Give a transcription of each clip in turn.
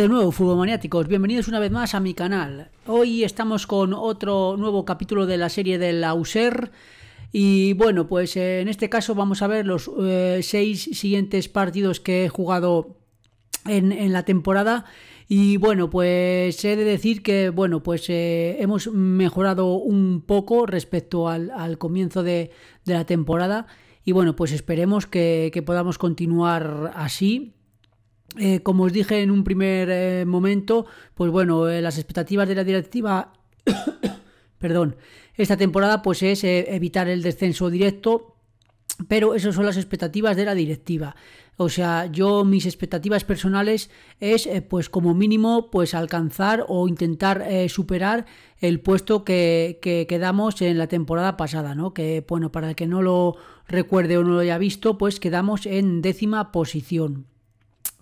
de nuevo, fútbol maniáticos? Bienvenidos una vez más a mi canal. Hoy estamos con otro nuevo capítulo de la serie del Auser. Y bueno, pues eh, en este caso vamos a ver los eh, seis siguientes partidos que he jugado en, la temporada. Y bueno, pues he de decir que bueno, pues eh, hemos mejorado un poco respecto al, comienzo de, la temporada. Y bueno, pues esperemos que podamos continuar así eh, como os dije en un primer eh, momento, pues bueno, eh, las expectativas de la directiva, perdón, esta temporada pues es evitar el descenso directo, pero esas son las expectativas de la directiva. O sea, yo mis expectativas personales es pues como mínimo pues alcanzar o intentar superar el puesto que, que quedamos en la temporada pasada, ¿no? Que bueno, para el que no lo recuerde o no lo haya visto, pues quedamos en décima posición.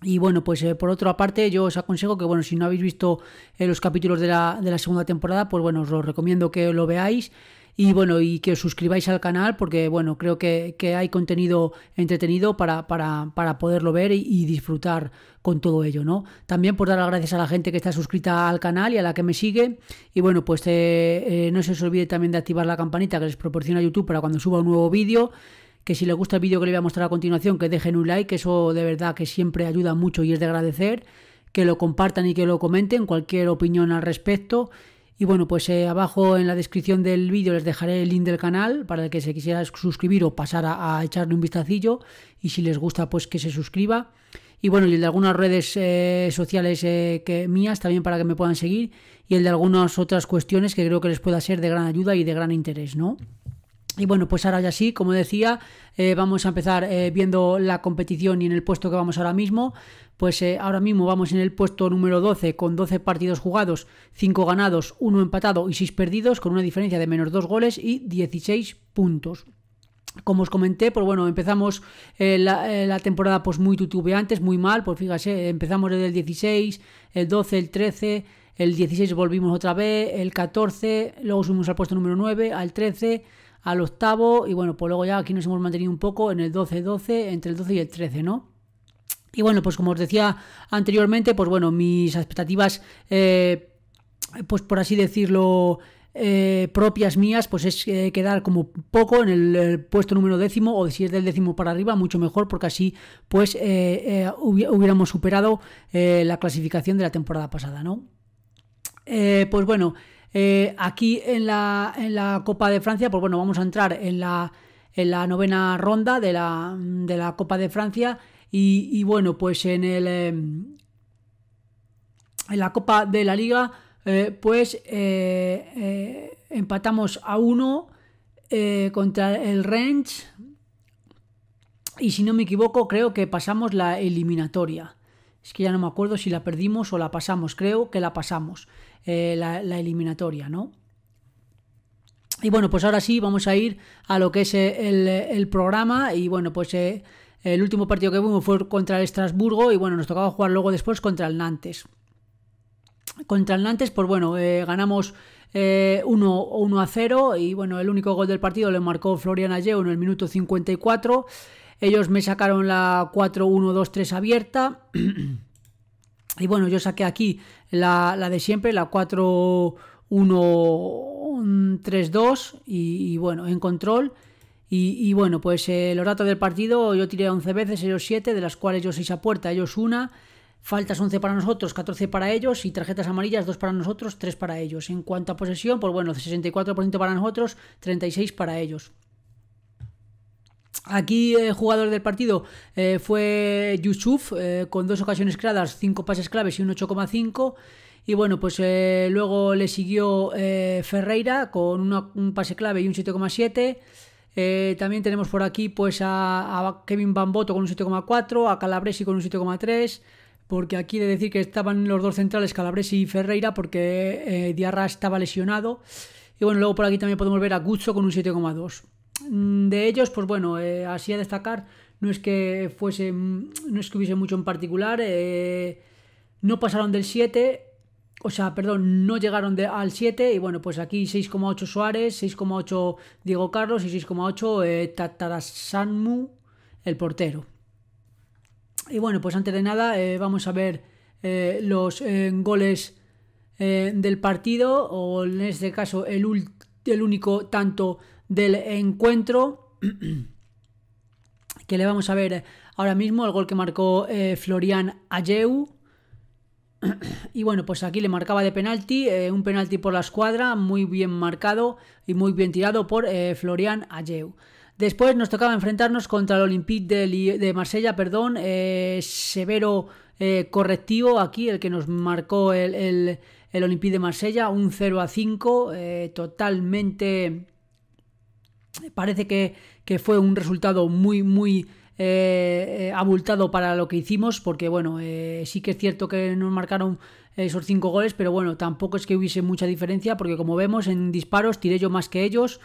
Y bueno, pues eh, por otra parte, yo os aconsejo que, bueno, si no habéis visto eh, los capítulos de la, de la segunda temporada, pues bueno, os lo recomiendo que lo veáis y bueno, y que os suscribáis al canal porque bueno, creo que, hay contenido entretenido para, para, para poderlo ver y, disfrutar con todo ello, ¿no? También por pues, dar las gracias a la gente que está suscrita al canal y a la que me sigue. Y bueno, pues eh, no se os olvide también de activar la campanita que les proporciona YouTube para cuando suba un nuevo vídeo que si les gusta el vídeo que les voy a mostrar a continuación, que dejen un like, que eso de verdad que siempre ayuda mucho y es de agradecer, que lo compartan y que lo comenten, cualquier opinión al respecto. Y bueno, pues eh, abajo en la descripción del vídeo les dejaré el link del canal para el que se quisiera suscribir o pasar a, echarle un vistacillo y si les gusta pues que se suscriba. Y bueno, y el de algunas redes eh, sociales eh, que mías también para que me puedan seguir y el de algunas otras cuestiones que creo que les pueda ser de gran ayuda y de gran interés, ¿no? Y bueno, pues ahora ya sí, como decía, eh, vamos a empezar eh, viendo la competición y en el puesto que vamos ahora mismo. Pues eh, ahora mismo vamos en el puesto número 12 con 12 partidos jugados, 5 ganados, 1 empatado y 6 perdidos con una diferencia de menos 2 goles y 16 puntos. Como os comenté, pues bueno, empezamos la, temporada pues muy tutubeantes, muy mal, pues fíjese, empezamos desde el 16, el 12, el 13, el 16 volvimos otra vez, el 14, luego subimos al puesto número 9, al 13, al octavo y bueno, pues luego ya aquí nos hemos mantenido un poco en el 12-12, entre el 12 y el 13, ¿no? Y bueno, pues como os decía anteriormente, pues bueno, mis expectativas, eh, pues por así decirlo, eh, propias mías, pues es eh, quedar como poco en el, puesto número décimo o si es del décimo para arriba, mucho mejor porque así pues hubiéramos superado la clasificación de la temporada pasada, ¿no? pues bueno, eh, aquí en la, Copa de Francia, pues bueno, vamos a entrar en la, en la novena ronda de la, Copa de Francia. Y, bueno, pues en, el, eh, en la Copa de la Liga, eh, pues empatamos a uno contra el Rennes. Y si no me equivoco, creo que pasamos la eliminatoria es que ya no me acuerdo si la perdimos o la pasamos, creo que la pasamos, eh, la, eliminatoria, ¿no? Y bueno, pues ahora sí, vamos a ir a lo que es eh, eh, el, programa y bueno, pues... el último partido que vimos fue contra el Estrasburgo y bueno, nos tocaba jugar luego después contra el Nantes. Contra el Nantes, pues bueno, ganamos 1 a 0 y bueno, el único gol del partido lo marcó Florian Ayew en el minuto 54. Ellos me sacaron la 4-1-2-3 abierta. y bueno, yo saqué aquí la, de siempre, la 4132 y, y bueno, en control. Y, bueno, pues el eh, los datos del partido, yo tiré 11 veces, ellos 7, de las cuales yo 6 a puerta, ellos 1. Faltas 11 para nosotros, 14 para ellos y tarjetas amarillas 2 para nosotros, 3 para ellos. En cuanto a posesión, pues bueno, 64% para nosotros, 36 para ellos. Aquí el eh, jugador del partido eh, fue Yusuf, eh, con dos ocasiones creadas, cinco pases claves y un 8,5. Y bueno, pues luego le siguió Ferreira con un pase clave y un 7,7. también tenemos por aquí pues a, Kevin Bambotto con un 7,4, a Calabresi con un 7,3 porque aquí de decir que estaban los dos centrales, Calabresi y Ferreira, porque Diarra estaba lesionado. Y bueno, luego por aquí también podemos ver a Guzzo con un 7,2. Mm, de ellos, pues bueno, eh, así a destacar, no es que fuese, mm, no es que hubiese mucho en particular, eh, no pasaron del 7, o sea, perdón, no llegaron de, al 7 y bueno, pues aquí 6,8 Suárez, 6,8 Diego Carlos y 6,8 eh, Tatarasanmu, el portero. Y bueno, pues antes de nada eh, vamos a ver los goles del partido, o en este caso el, el único tanto del encuentro. que le vamos a ver ahora mismo, el gol que marcó eh, Florian Ayeu. Y bueno, pues aquí le marcaba de penalti, eh, un penalti por la escuadra, muy bien marcado y muy bien tirado por eh, Florian Ayeu. Después nos tocaba enfrentarnos contra el Olympique de, Marsella, perdón, severo correctivo, aquí el que nos marcó el, el, el Olympique de Marsella, un 0 a 5, totalmente Parece que, fue un resultado muy, muy eh, eh, abultado para lo que hicimos, porque bueno, eh, sí que es cierto que nos marcaron esos cinco goles, pero bueno, tampoco es que hubiese mucha diferencia, porque como vemos en disparos tiré yo más que ellos.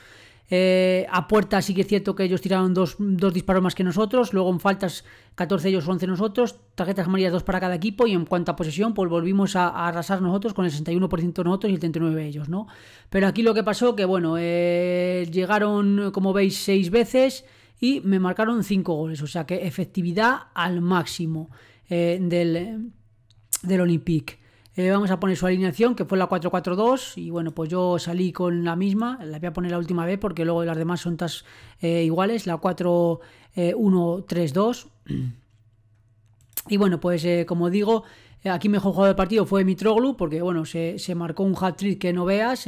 Eh, a puerta sí que es cierto que ellos tiraron dos, disparos más que nosotros. Luego en faltas 14 ellos 11 nosotros. Tarjetas amarillas dos para cada equipo. Y en cuanto a posesión, pues volvimos a, arrasar nosotros con el 61% nosotros y el 39 ellos, ¿no? Pero aquí lo que pasó que, bueno, eh, llegaron, como veis, seis veces y me marcaron cinco goles. O sea que efectividad al máximo eh, del, del eh, vamos a poner su alineación, que fue la 4-4-2, y bueno, pues yo salí con la misma, la voy a poner la última vez porque luego las demás son eh, iguales, la 4-1-3-2. Eh, y bueno, pues como digo, aquí mejor jugador del partido fue Mitroglou, porque bueno, se, se marcó un hat-trick que no veas,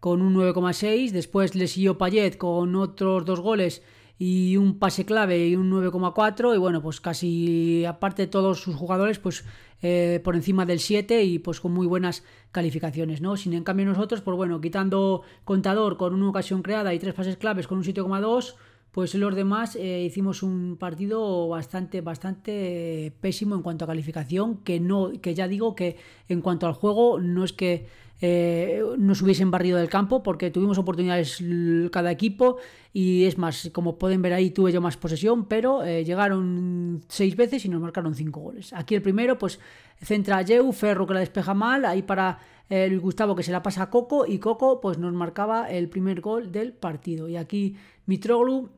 con un 9,6, después le siguió Payet con otros dos goles y un pase clave y un 9,4 y bueno, pues casi aparte de todos sus jugadores, pues eh, por encima del 7 y pues con muy buenas calificaciones, ¿no? Sin en cambio nosotros, pues bueno, quitando contador con una ocasión creada y tres pases claves con un 7,2, pues los demás eh, hicimos un partido bastante, bastante pésimo en cuanto a calificación, que no, que ya digo que en cuanto al juego no es que eh, nos hubiesen barrido del campo porque tuvimos oportunidades cada equipo y es más, como pueden ver ahí tuve yo más posesión, pero eh, llegaron seis veces y nos marcaron cinco goles. Aquí el primero pues centra a Yeu, Ferro que la despeja mal, ahí para el eh, Gustavo que se la pasa a Coco y Coco pues nos marcaba el primer gol del partido. Y aquí Mitroglou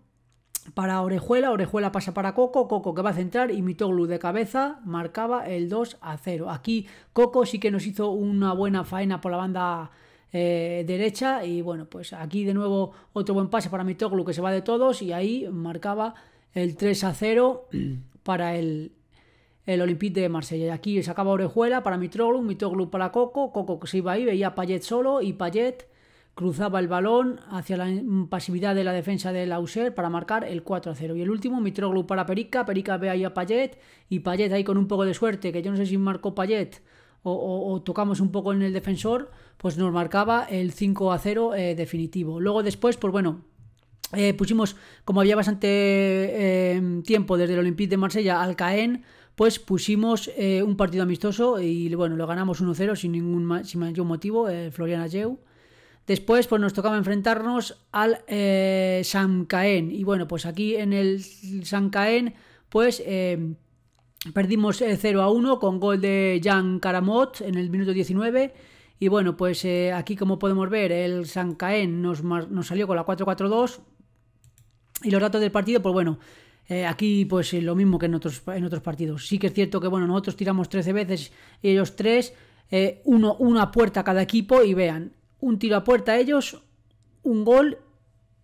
para Orejuela, Orejuela pasa para Coco, Coco que va a centrar y Mitoglu de cabeza marcaba el 2 a 0. Aquí Coco sí que nos hizo una buena faena por la banda eh, derecha y bueno, pues aquí de nuevo otro buen pase para Mitoglu que se va de todos y ahí marcaba el 3 a 0 para el, el Olympique de Marsella. Y aquí sacaba Orejuela para Mitoglu, Mitoglu para Coco, Coco que se iba ahí, veía Payet solo y Payet cruzaba el balón hacia la pasividad de la defensa del Lauser para marcar el 4 0. Y el último, Mitroglou para Perica, Perica ve ahí a Payet y Payet ahí con un poco de suerte, que yo no sé si marcó Payet o, tocamos un poco en el defensor, pues nos marcaba el 5 0 eh, definitivo. Luego después, pues bueno, eh, pusimos, como había bastante em, tiempo desde el Olympique de Marsella al Caen, pues pusimos eh, un partido amistoso y bueno, lo ganamos 1-0 sin ningún sin mayor motivo, Florian yeu Después pues nos tocaba enfrentarnos al eh, San Caen Y bueno, pues aquí en el Sancaen pues eh, perdimos 0 eh, a 1 con gol de Jan Karamot en el minuto 19. Y bueno, pues aquí como podemos ver el San nos, nos salió con la 4-4-2. Y los datos del partido, pues bueno, aquí, pues lo mismo que en otros, en otros partidos. Sí que es cierto que, bueno, nosotros tiramos 13 veces y ellos 3, uno, una puerta cada equipo y vean, un tiro a puerta a ellos, un gol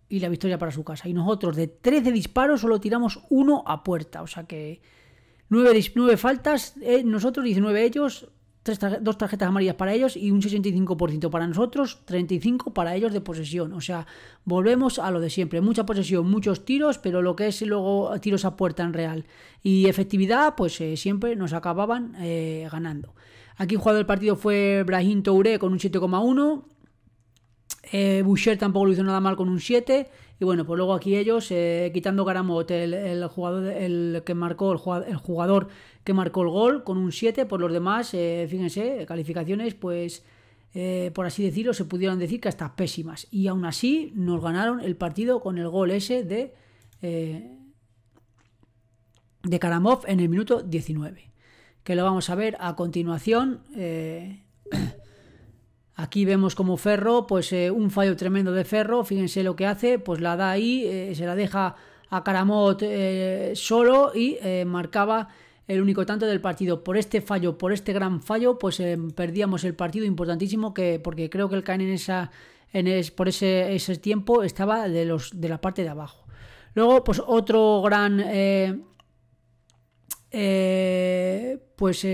y la victoria para su casa. Y nosotros de 13 disparos solo tiramos uno a puerta. O sea que 9, faltas, eh, nosotros 19 ellos, dos tarjetas amarillas para ellos y un 65% para nosotros, 35% para ellos de posesión. O sea, volvemos a lo de siempre. Mucha posesión, muchos tiros, pero lo que es luego tiros a puerta en real y efectividad, pues eh, siempre nos acababan eh, ganando. Aquí el partido fue Brahim Touré con un 7,1. Eh, Boucher tampoco lo hizo nada mal con un 7. Y bueno, pues luego aquí ellos, eh, quitando Karamot el, jugador el que marcó, el jugador que marcó el gol con un 7, por los demás, eh, fíjense, calificaciones, pues por así decirlo, se pudieron decir que hasta pésimas. Y aún así nos ganaron el partido con el gol ese de, de Karamov en el minuto 19. Que lo vamos a ver a continuación. Aquí vemos como Ferro, pues eh, un fallo tremendo de Ferro, fíjense lo que hace, pues la da ahí, eh, se la deja a Caramot eh, solo y marcaba el único tanto del partido. Por este fallo, por este gran fallo, pues perdíamos el partido importantísimo que porque creo que el Caen en esa por ese, tiempo estaba de los de la parte de abajo. Luego, pues otro gran pues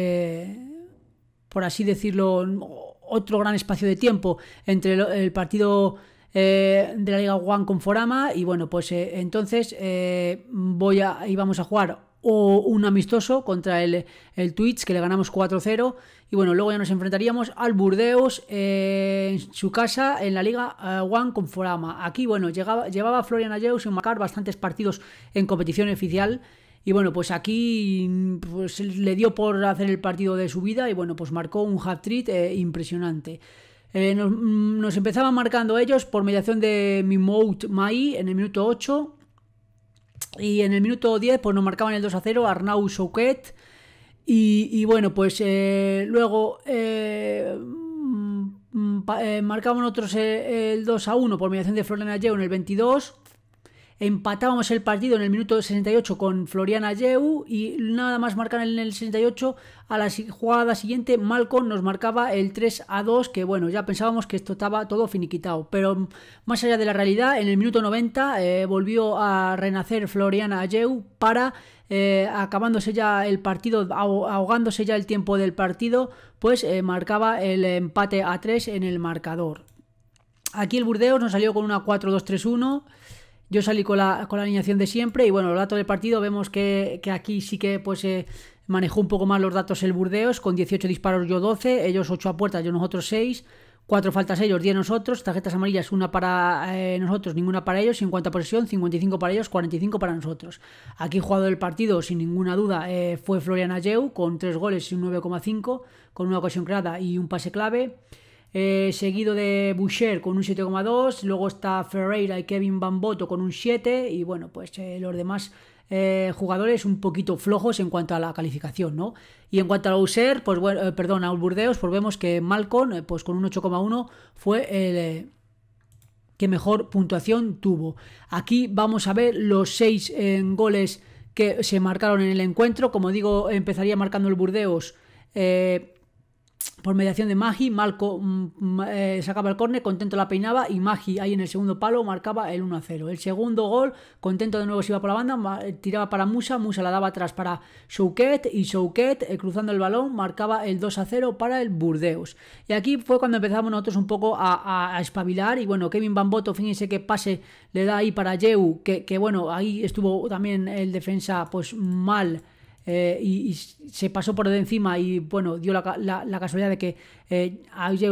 por así decirlo otro gran espacio de tiempo entre el, partido eh, de la Liga One con Forama y bueno, pues eh, entonces eh, voy a, íbamos a jugar o un amistoso contra el, el Twitch que le ganamos 4-0 y bueno, luego ya nos enfrentaríamos al Burdeos en su casa en la Liga One con Forama. Aquí bueno, llegaba, llevaba Florian Ayew y marcar bastantes partidos en competición oficial y bueno, pues aquí mm, pues, le dio por hacer el partido de su vida y bueno, pues marcó un hat-trick eh, impresionante. Eh, mm, nos, empezaban marcando ellos por mediación de Mimout Mai en el minuto 8. Y en el minuto 10 pues nos marcaban el 2 a 0 Arnau Souquet. Y, bueno, pues eh, luego mm, marcaban otros el, 2 a 1 por mediación de Florian Yeo en el 22. Empatábamos el partido en el minuto 68 con Floriana Yehu y nada más marcar en el 68, a la jugada siguiente Malcolm nos marcaba el 3 a 2, que bueno, ya pensábamos que esto estaba todo finiquitado, pero mm, más allá de la realidad, en el minuto 90 eh, volvió a renacer Floriana Ayeu para eh, acabándose ya el partido, ahogándose ya el tiempo del partido, pues eh, marcaba el empate a 3 en el marcador. Aquí el Burdeos nos salió con una 4-2-3-1. Yo salí con la, con la alineación de siempre y bueno, los datos del partido vemos que, aquí sí que pues eh, manejó un poco más los datos el Burdeos, con 18 disparos yo 12, ellos 8 a puerta, yo nosotros 6, 4 faltas ellos, 10 nosotros, tarjetas amarillas una para eh, nosotros, ninguna para ellos, 50 posesión, 55 para ellos, 45 para nosotros. Aquí jugado el partido, sin ninguna duda, eh, fue Florian Ayeu, con 3 goles y un 9,5, con una ocasión creada y un pase clave. Eh, seguido de Boucher con un 7,2, luego está Ferreira y Kevin Bamboto con un 7 y bueno, pues eh, los demás eh, jugadores un poquito flojos en cuanto a la calificación, ¿no? Y en cuanto a los pues bueno, perdón, a Burdeos, pues vemos que Malcolm, pues con un 8,1 fue el que mejor puntuación tuvo. Aquí vamos a ver los 6 goles que se marcaron en el encuentro, como digo, empezaría marcando el Burdeos por mediación de Magi Malco mm, mm, eh, sacaba el córner, Contento la peinaba y Magi ahí en el segundo palo marcaba el 1-0. El segundo gol, Contento de nuevo se iba por la banda, eh, tiraba para Musa, Musa la daba atrás para Souquet y Souquet eh, cruzando el balón marcaba el 2-0 para el Burdeos. Y aquí fue cuando empezamos nosotros un poco a, espabilar y bueno, Kevin Bamboto, fíjense qué pase le da ahí para Yew, que, que bueno, ahí estuvo también el defensa pues mal eh, y, se pasó por encima y bueno, dio la, casualidad de que eh,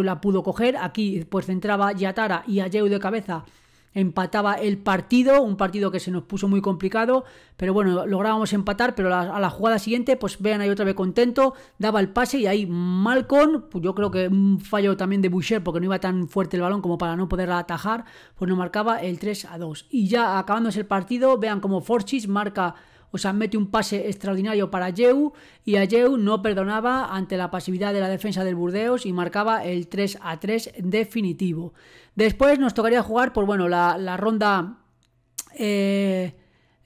la pudo coger. Aquí pues entraba Yatara y Ayeu de cabeza empataba el partido, un partido que se nos puso muy complicado, pero bueno, lográbamos empatar, pero a la, jugada siguiente, pues vean ahí otra vez contento, daba el pase y ahí Malcon, pues yo creo que un fallo también de Boucher, porque no iba tan fuerte el balón como para no poderla atajar, pues nos marcaba el 3 a 2. Y ya acabándose el partido, vean como Forchis marca pues admite mete un pase extraordinario para Yeu y a Yeu no perdonaba ante la pasividad de la defensa del Burdeos y marcaba el 3 a 3 definitivo. Después nos tocaría jugar, por bueno, la, ronda... Eh,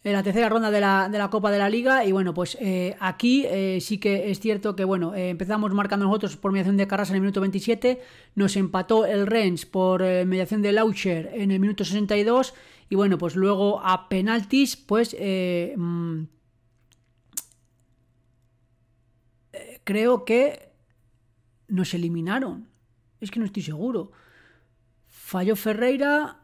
la tercera ronda de la, Copa de la Liga. Y bueno, pues eh, aquí eh, sí que es cierto que bueno, empezamos marcando nosotros por mediación de Carras en el minuto 27. Nos empató el Rennes por mediación de Laucher en el minuto 62. Y bueno, pues luego a penaltis, pues... Eh, mm, eh, creo que nos eliminaron. Es que no estoy seguro. Falló Ferreira.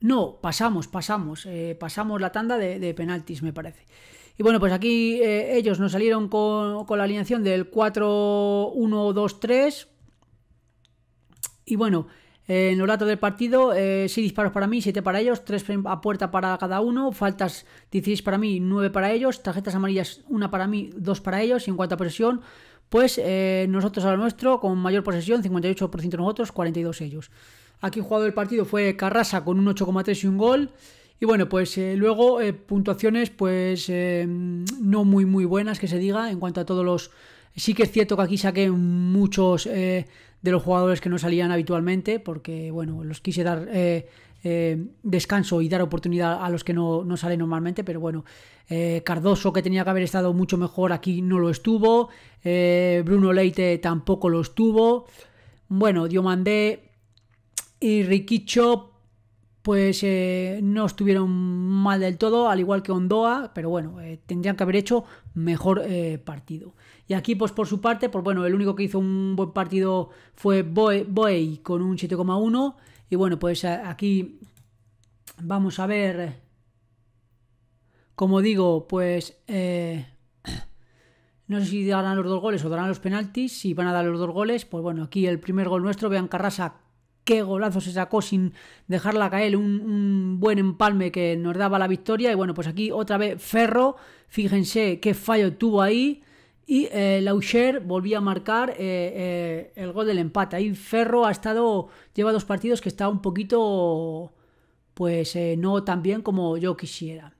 No, pasamos, pasamos. Eh, pasamos la tanda de, penaltis, me parece. Y bueno, pues aquí ellos nos salieron con, con la alineación del 4-1-2-3. Y bueno, eh, en los datos del partido, 6 eh, disparos para mí, 7 para ellos, 3 a puerta para cada uno, faltas 16 para mí, 9 para ellos, tarjetas amarillas 1 para mí, 2 para ellos, y en cuanto a posesión, pues eh, nosotros a lo nuestro, con mayor posesión, 58% nosotros, 42 ellos. Aquí el del partido fue Carrasa con un 8,3 y un gol. Y bueno, pues luego puntuaciones pues no muy muy buenas que se diga en cuanto a todos los... Sí que es cierto que aquí saqué muchos de los jugadores que no salían habitualmente, porque bueno, los quise dar eh, eh, descanso y dar oportunidad a los que no, no salen normalmente, pero bueno, eh, Cardoso que tenía que haber estado mucho mejor aquí no lo estuvo, Bruno Leite tampoco lo estuvo, bueno, Diomandé y Riquicho pues no estuvieron mal del todo, al igual que Ondoa, pero bueno, tendrían que haber hecho mejor partido. Y aquí, pues por su parte, pues bueno, el único que hizo un buen partido fue Boey con un 7,1. Y bueno, pues aquí vamos a ver, como digo, pues... Eh, no sé si darán los dos goles o darán los penaltis. Si van a dar los dos goles, pues bueno, aquí el primer gol nuestro, vean Carrasa, qué golazo se sacó sin dejarla caer, un, un, buen empalme que nos daba la victoria. Y bueno, pues aquí otra vez Ferro, fíjense qué fallo tuvo ahí. Y eh, Laucher volvía a marcar eh, eh, el gol del empate. Ahí Ferro ha estado, lleva dos partidos que está un poquito, pues eh, no tan bien como yo quisiera.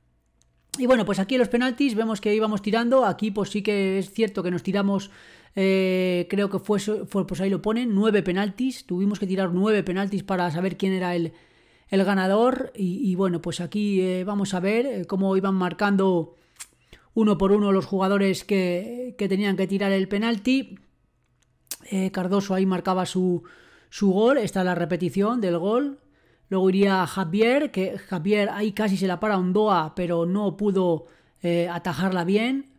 Y bueno, pues aquí los penaltis vemos que íbamos tirando. Aquí pues sí que es cierto que nos tiramos, creo que fue, pues ahí lo ponen, nueve penaltis. Tuvimos que tirar nueve penaltis para saber quién era el, ganador. Y, bueno, pues aquí vamos a ver cómo iban marcando uno por uno los jugadores que, tenían que tirar el penalti. Eh, Cardoso ahí marcaba su, su gol, esta es la repetición del gol. Luego iría Javier, que Javier ahí casi se la para Ondoa, pero no pudo eh, atajarla bien.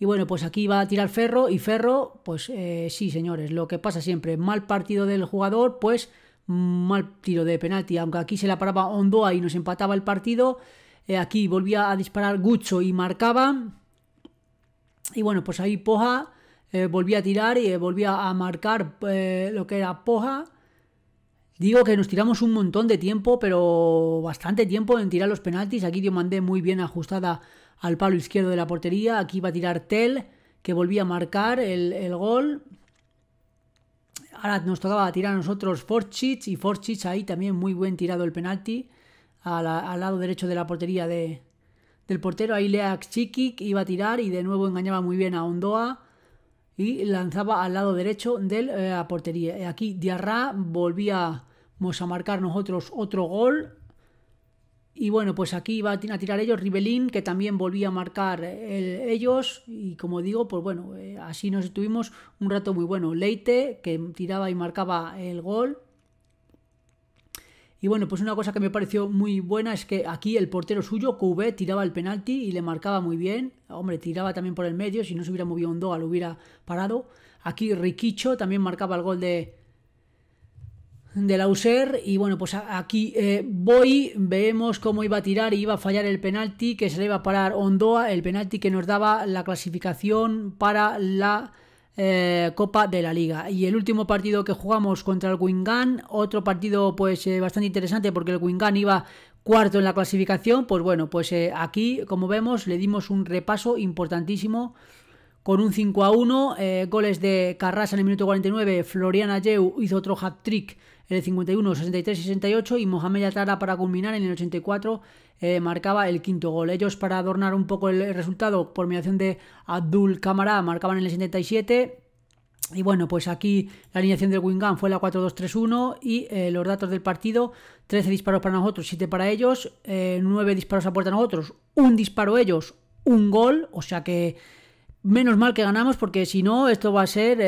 Y bueno, pues aquí va a tirar Ferro y Ferro, pues eh, sí, señores, lo que pasa siempre, mal partido del jugador, pues mal tiro de penalti, aunque aquí se la paraba Ondoa y nos empataba el partido, eh, aquí volvía a disparar Gucho y marcaba. Y bueno, pues ahí Poja eh, volvía a tirar y eh, volvía a marcar lo que era Poja. Digo que nos tiramos un montón de tiempo, pero bastante tiempo en tirar los penaltis. Aquí yo mandé muy bien ajustada al palo izquierdo de la portería. Aquí va a tirar Tell, que volvía a marcar el, el gol. Ahora nos tocaba tirar a nosotros Forchich y Forchich ahí también muy buen tirado el penalti al, lado derecho de la portería de, del portero. Ahí Lea Chikic iba a tirar y de nuevo engañaba muy bien a Ondoa y lanzaba al lado derecho de la eh, portería. Aquí Diarra volvíamos a marcar nosotros otro gol. Y bueno, pues aquí iba a tirar ellos Ribelín, que también volvía a marcar eh, ellos. Y como digo, pues bueno, eh, así nos estuvimos un rato muy bueno. Leite, que tiraba y marcaba el gol. Y bueno, pues una cosa que me pareció muy buena es que aquí el portero suyo, QB, tiraba el penalti y le marcaba muy bien. Hombre, tiraba también por el medio, si no se hubiera movido Ondoa lo hubiera parado. Aquí Riquicho también marcaba el gol de, de Lauser. Y bueno, pues aquí eh, voy. Vemos cómo iba a tirar y iba a fallar el penalti que se le iba a parar Ondoa, el penalti que nos daba la clasificación para la eh, Copa de la Liga. Y el último partido que jugamos contra el Wingan, otro partido pues eh, bastante interesante porque el Wingan iba cuarto en la clasificación, pues bueno, pues eh, aquí como vemos le dimos un repaso importantísimo con un 5 a 1, goles de Carras en el minuto 49, Floriana Yeu hizo otro hat-trick en el 51, 63, 68 y Mohamed Yatara para culminar en el 84 eh, marcaba el quinto gol. Ellos para adornar un poco el resultado por mediación de Abdul Kamara marcaban en el 77 y bueno, pues aquí la alineación del Wingan fue la 4-2-3-1 y eh, los datos del partido, 13 disparos para nosotros, 7 para ellos, 9 eh, disparos a puerta nosotros, un disparo ellos, un gol, o sea que menos mal que ganamos porque si no esto va a ser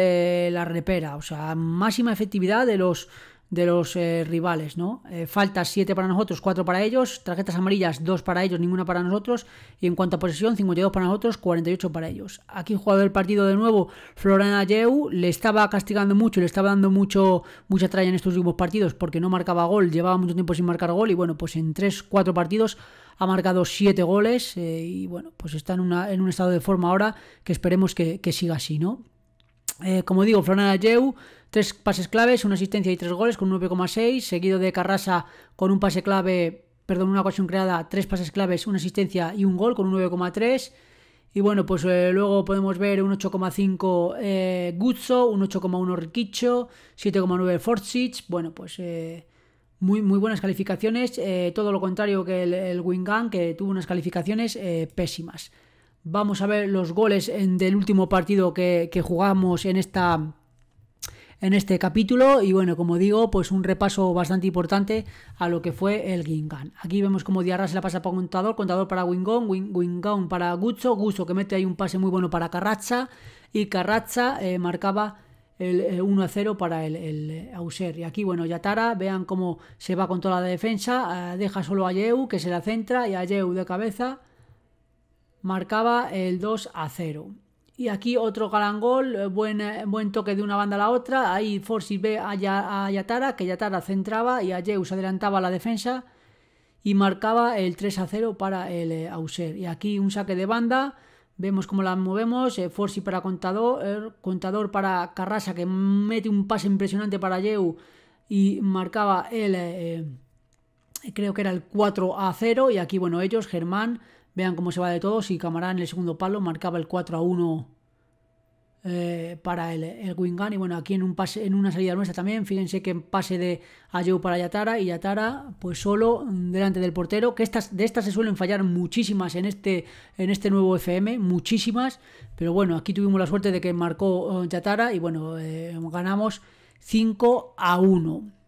la repera, o sea, máxima efectividad de los de los eh, rivales, ¿no? Eh, falta faltas 7 para nosotros, 4 para ellos, tarjetas amarillas 2 para ellos, ninguna para nosotros, y en cuanto a posesión 52 para nosotros, 48 para ellos. Aquí jugado el partido de nuevo, Florana Yeu, le estaba castigando mucho, le estaba dando mucho, mucha tralla en estos últimos partidos porque no marcaba gol, llevaba mucho tiempo sin marcar gol y bueno, pues en 3, 4 partidos ha marcado 7 goles eh, y bueno, pues está en, en, un estado de forma ahora que esperemos que, siga así, ¿no? como digo, Florian Yeu Tres pases claves, una asistencia y tres goles con un 9,6, seguido de Carrasa con un pase clave, perdón, una ocasión creada, tres pases claves, una asistencia y un gol con un 9,3. Y bueno, pues eh, luego podemos ver un 8,5 eh, Guzzo, un 8,1 Riquicho, 7,9 Forzic. Bueno, pues eh, muy, muy buenas calificaciones. Eh, todo lo contrario que el, Wingan, que tuvo unas calificaciones pésimas. Vamos a ver los goles del último partido que jugamos en esta en este capítulo y bueno, como digo, pues un repaso bastante importante a lo que fue el Gingan. Aquí vemos como Diarra se la pasa para Contador, Contador para Wingon, Wing, Wingon para Gucho, Gucho que mete ahí un pase muy bueno para Carracha y Carracha eh, marcaba el, 1 eh, a 0 para el, eh, Auser. Y aquí, bueno, Yatara, vean cómo se va con toda la defensa, deja solo a Yeu que se la centra y a Yeu de cabeza marcaba el 2 a 0. Y aquí otro galangol, eh, buen, eh, buen toque de una banda a la otra. Ahí Forsi ve a, Yatara, que Yatara centraba y a se adelantaba la defensa y marcaba el 3 a 0 para el eh, Auser. Y aquí un saque de banda, vemos cómo la movemos. Eh, Forsi para Contador, Contador para Carrasa, que mete un pase impresionante para Yeu y marcaba el. creo que era el 4 a 0. Y aquí, bueno, ellos, Germán Vean cómo se va de todos y Camarán en el segundo palo marcaba el 4 a 1 eh, para el, Wingan. Y bueno, aquí en un pase, en una salida nuestra también, fíjense que en pase de Ayew para Yatara y Yatara, pues solo mm, delante del portero, que estas, de estas se suelen fallar muchísimas en este, en este nuevo FM, muchísimas. Pero bueno, aquí tuvimos la suerte de que marcó eh, Yatara y bueno, eh, ganamos 5 a 1.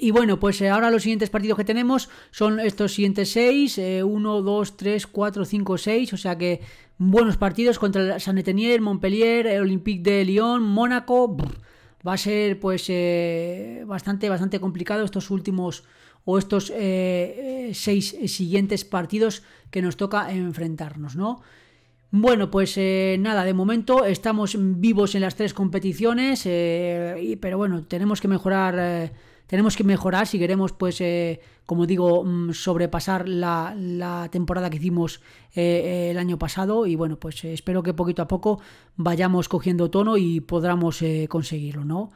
Y bueno, pues eh, ahora los siguientes partidos que tenemos son estos siguientes seis. 1, 2, 3, 4, 5, 6, o sea que buenos partidos contra San Montpellier, Olympique de Lyon, Mónaco, va a ser pues eh, bastante, bastante complicado estos últimos o estos eh, seis siguientes partidos que nos toca enfrentarnos, ¿no? Bueno, pues nada, de momento estamos vivos en las tres competiciones, pero bueno, tenemos que mejorar tenemos que mejorar si queremos, pues, eh, como digo, mm, sobrepasar la, temporada que hicimos eh, eh, el año pasado. Y bueno, pues espero que poquito a poco vayamos cogiendo tono y podamos conseguirlo, ¿no?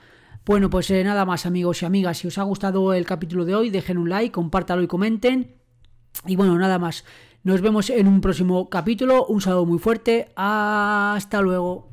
Bueno, pues nada más amigos y amigas, si os ha gustado el capítulo de hoy, dejen un like, compártalo y comenten. Y bueno, nada más. Nos vemos en un próximo capítulo. Un saludo muy fuerte. Hasta luego.